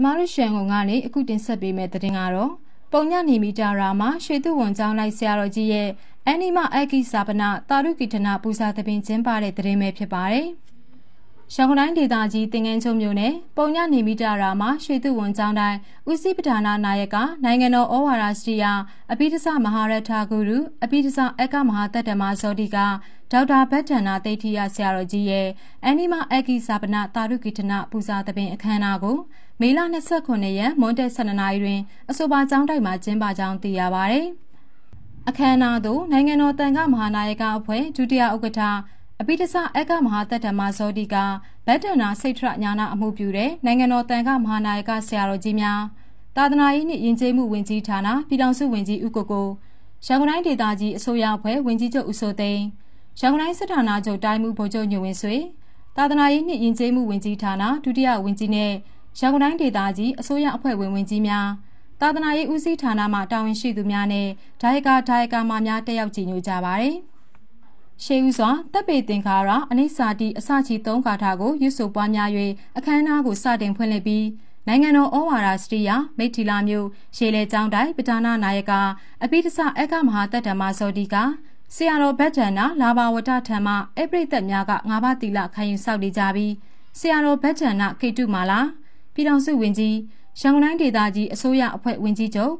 ကျမတို့ရှင်ကုန်ကနေအခုတင်ဆက်ပေးမယ့်သတင်းကတော့ပုံညနေမီတာရာမှာရွှေသူဝန်ကျောင်းလိုက်ဆရာတော်ကြီးရဲ့အနိမအကိစာပနာတာရုကိတနာပူဇာသဘင်ကျင်းပတဲ့သတင်းပဲဖြစ်ပါတယ်။ရှောင်းတိုင်းဒေသကြီးတင်ငန်းချုံမြို့နယ်ပုံညနေမီတာရာမှာရွှေသူဝန်ကျောင်းတိုင်းဦးစီးပဌာနာနာယကနိုင်ငံတော်ဩဝါဒစရိယအပိဓိသမဟာရထာဂုရုအပိဓိသအကမဟာတတ္တမဇောတိကဒေါက်တာဗတ်တန်နာတိဋ္ဌိယဆရာတော်ကြီးရဲ့အနိမအကိစာပနာတာရုကိတနာပူဇာသဘင်အခမ်းအနားကိုမေလ29ရက်မွန်းတက်12နာရီတွင်အဆိုပါကျောင်းတိုက်မှာကျင်းပကြောင်းသိရပါဗျ။အခမ်းအနားသို့နိုင်ငံတော်တန်ခမဟာနာယကအဖွဲ့ဒုတိယဥက္ကဋ္ဌအပိတစအကမဟာတတ္တမဇောတိကဗတ္တနာစိတ်ထရညာနာအမှုပြုတဲ့နိုင်ငံတော်တန်ခမဟာနာယကဆရာတော်ကြီးများသာသနာရေးနှင့်ယဉ်ကျေးမှုဝန်ကြီးဌာနပြည်ထောင်စုဝန်ကြီးဦးကိုကိုရန်ကုန်တိုင်းဒေသကြီးအစိုးရအဖွဲ့ဝန်ကြီးချုပ်ဦးစိုးသိန်းရန်ကုန်တိုင်းစစ်ဌာနချုပ်တိုင်းမှုဗိုလ်ချုပ်ညွန့်ဝင်းဆွေသာသနာရေးနှင့်ယဉ်ကျေးမှုဝန်ကြီးဌာနဒုတိယဝန်ကြီးနဲ့ရန်ကုန်တိုင်းဒေသကြီးအစိုးရအဖွဲ့ဝင်ဝင်ကြီးများသာသနာရေးဦးစီးဌာနမှတာဝန်ရှိသူများနဲ့ဒါရိုက်ကာဒါရိုက်ကာမများတက်ရောက်ကြည်ညိုကြပါရယ်။ရှေးဦးစွာတပ်ပေသင်္ခါရအနိစ္စတိအစချီ၃ဂါထာကိုရွတ်ဆိုပွားများ၍အခမ်းအနားကိုစတင်ဖွင့်လှစ်ပြီးနိုင်ငံတော်ဩဝါဒစရိယမိထီလာမျိုးရေလေကျောင်းတိုင်းပဒါနာနာယကအပိတ္စအက္ခမဟာတတ္တမဇောတိကဆရာတော်ဗဒ္ဒနာလာဘဝတထံမှအပရိသတ်များကငါးပါးတိလခံယူဆောက်တည်ကြပြီးဆရာတော်ဗဒ္ဒနာကိတုမာလာပြည်ထောင်စုဝန်ကြီးရန်ကုန်တိုင်းဒေသကြီးအစိုးရအဖွဲ့ဝန်ကြီးချုပ်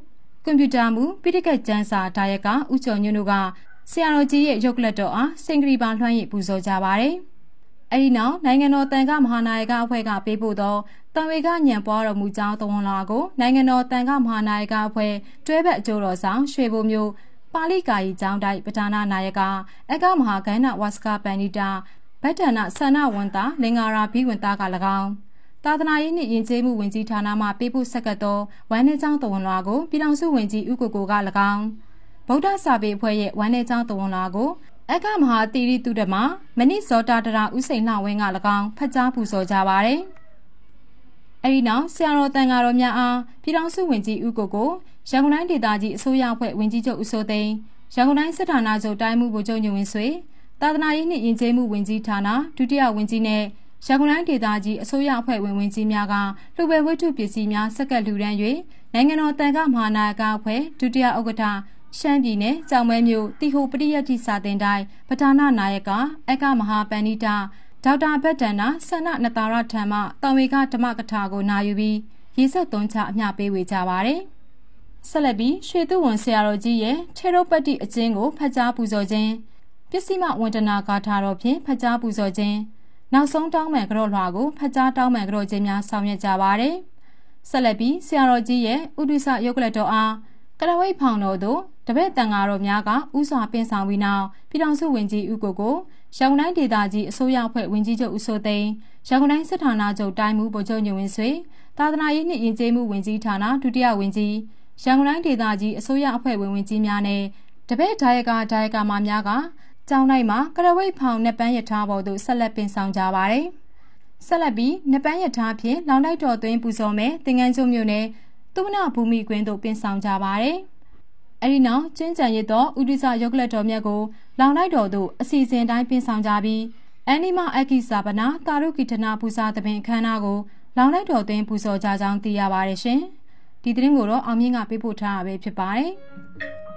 ကွန်ပျူတာမူပိဋကတ်ကျန်းစာဒါယကဦးကျော်ညွန့်တို့ကဆရာတော်ကြီးရဲ့ရုပ်ကလပ်တော်အားစင်ကရီပါလွှမ်းရည်ပူဇော်ကြပါတယ်။အဲဒီနောက်နိုင်ငံတော်တန်ခါမဟာနာယကအဖွဲ့ကပေးပို့သောတံဝေကညံပွားတော်မူကြောင်းသဝန်လာကိုနိုင်ငံတော်တန်ခါမဟာနာယကအဖွဲ့တွဲဘက်အကျိုးတော်ဆောင် ရွှေဘိုမျိုးပါဠိကာယီကျောင်းတိုက်ပဌာနာနာယကအကမဟာကန္နဝါစကပန္နိတာဗတ္တနာဆန္နဝန္တာလင်္ကာရာဘိဝန္တာက၎င်းသာသနာရေးနှင့်ယဉ်ကျေးမှုဝန်ကြီးဌာနမှပေးပို့ဆက်ကပ်သောဝမ်းနည်းကျောင်းတဝန်လွှာကို ပြည်ထောင်စုဝန်ကြီးဦးကိုကိုက၎င်းဗုဒ္ဓစာပေအဖွဲ့ရဲ့ဝမ်းနည်းကျောင်းတဝန်လွှာကိုအက္ခမဟာတိရိတုဓမ္မမနိဇောတာတရာဥစိန်လှဝင်းက၎င်းဖတ်ကြားပူဇော်ကြပါရယ်အဲဒီနောက်ဆရာတော်တန်ဃာတော်များအားပြည်ထောင်စုဝန်ကြီးဦးကိုကိုရန်ကုန်တိုင်းဒေသကြီးအစိုးရအဖွဲ့ဝန်ကြီးချုပ်ဦးစိုးသိန်းရန်ကုန်တိုင်းစစ်ဌာနချုပ်တိုင်းမှုဗိုလ်ချုပ်ညွန့်ဝင်းဆွေသာသနာရေးနှင့်ယဉ်ကျေးမှုဝန်ကြီးဌာနဒုတိယဝန်ကြီးနဲ့ရန်ကုန်တိုင်းဒေသကြီးအစိုးရအဖွဲ့ဝင်ဝင်ကြီးများကလူပဲဝိတ္ထုပစ္စည်းများစက္ကလူရန်၍နိုင်ငံတော်တန်ခမဟာနာယကအဖွဲ့ဒုတိယဥက္ကဋ္ဌရှမ်းပြည်နယ်ကြောင်မဲမြို့တီဟိုပရိယတ်တိစာတင်တိုင်းပဌာနာနာယကအကမဟာပန္နိတဒေါက်တာဘတ်တန်နာဆန္ဒနတာရထံမှတောင်ဝေကဓမ္မကထာကိုနာယူပြီးရေးဆက်သွင်းချအမျှပေးဝေကြပါရယ်ဆက်လက်ပြီးရွှေသူဝန်ဆရာတော်ကြီးရဲ့ထေရုပတ္တိအကျဉ်းကိုဖတ်ကြားပူဇော်ခြင်းပစ္စည်းမဝန္ဒနာဂါထာတော်ဖြင့်ဖတ်ကြားပူဇော်ခြင်းနောက်ဆုံးတောင်းပန်ကြော့လွှာကိုဖတ်ကြားတောင်းပန်ကြော့ခြင်းများဆောင်ရွက်ကြပါတယ်။ဆက်လက်ပြီးဆရာတော်ကြီးရဲ့ဥဒိစ္စယုတ်ကလတော်အားကရဝိတ်ဖောင်တော်တို့တပည့်တန်ဃာတော်များကဥစွာပင်ဆောင်ပြီးနောက်ပြည်ထောင်စုဝန်ကြီးဦးကိုကိုရန်ကုန်တိုင်းဒေသကြီးအစိုးရအဖွဲ့ဝန်ကြီးချုပ်ဦးစိုးသိန်းရန်ကုန်တိုင်းစစ်ဌာနချုပ်တိုင်းမှုဗိုလ်ချုပ်ညဝင်းဆွေသာသနာရေးနှင့်ယဉ်ကျေးမှုဝန်ကြီးဌာနဒုတိယဝန်ကြီးရန်ကုန်တိုင်းဒေသကြီးအစိုးရအဖွဲ့ဝင်ဝင်ကြီးများနဲ့တပည့်ဒါရိုက်ကာဒါရိုက်ကာမများကကျောင်းတိုင်းမှာကရဝိတ်ဖောင်နပန်းရထားပေါ်သို့ဆက်လက်ပင်ဆောင်ကြပါတယ်။ဆက်လက်ပြီးနပန်းရထားဖြင့်လောင်လိုက်တော်သွင်းပူဇော်မယ်သင်္ကန်းကျွမြို့နယ်သုမနာဘူမိကွင်းသို့ပင်ဆောင်ကြပါတယ်။အဲဒီနောက်ကျင်းကြံရစ်သောဥဒိစယောဂလက်တော်မြတ်ကိုလောင်လိုက်တော်သို့အစီအစဉ်တိုင်းပင်ဆောင်ကြပြီးအန်နီမအကိစာပနာတာရုကိတနာပူဇာသဘင်အခမ်းအနားကိုလောင်လိုက်တော်သွင်းပူဇော်ကြကြောင်းသိရပါတယ်ရှင်။ဒီသတင်းကိုတော့အောင်မြင့်ကပေးပို့ထားတာပဲဖြစ်ပါတယ်။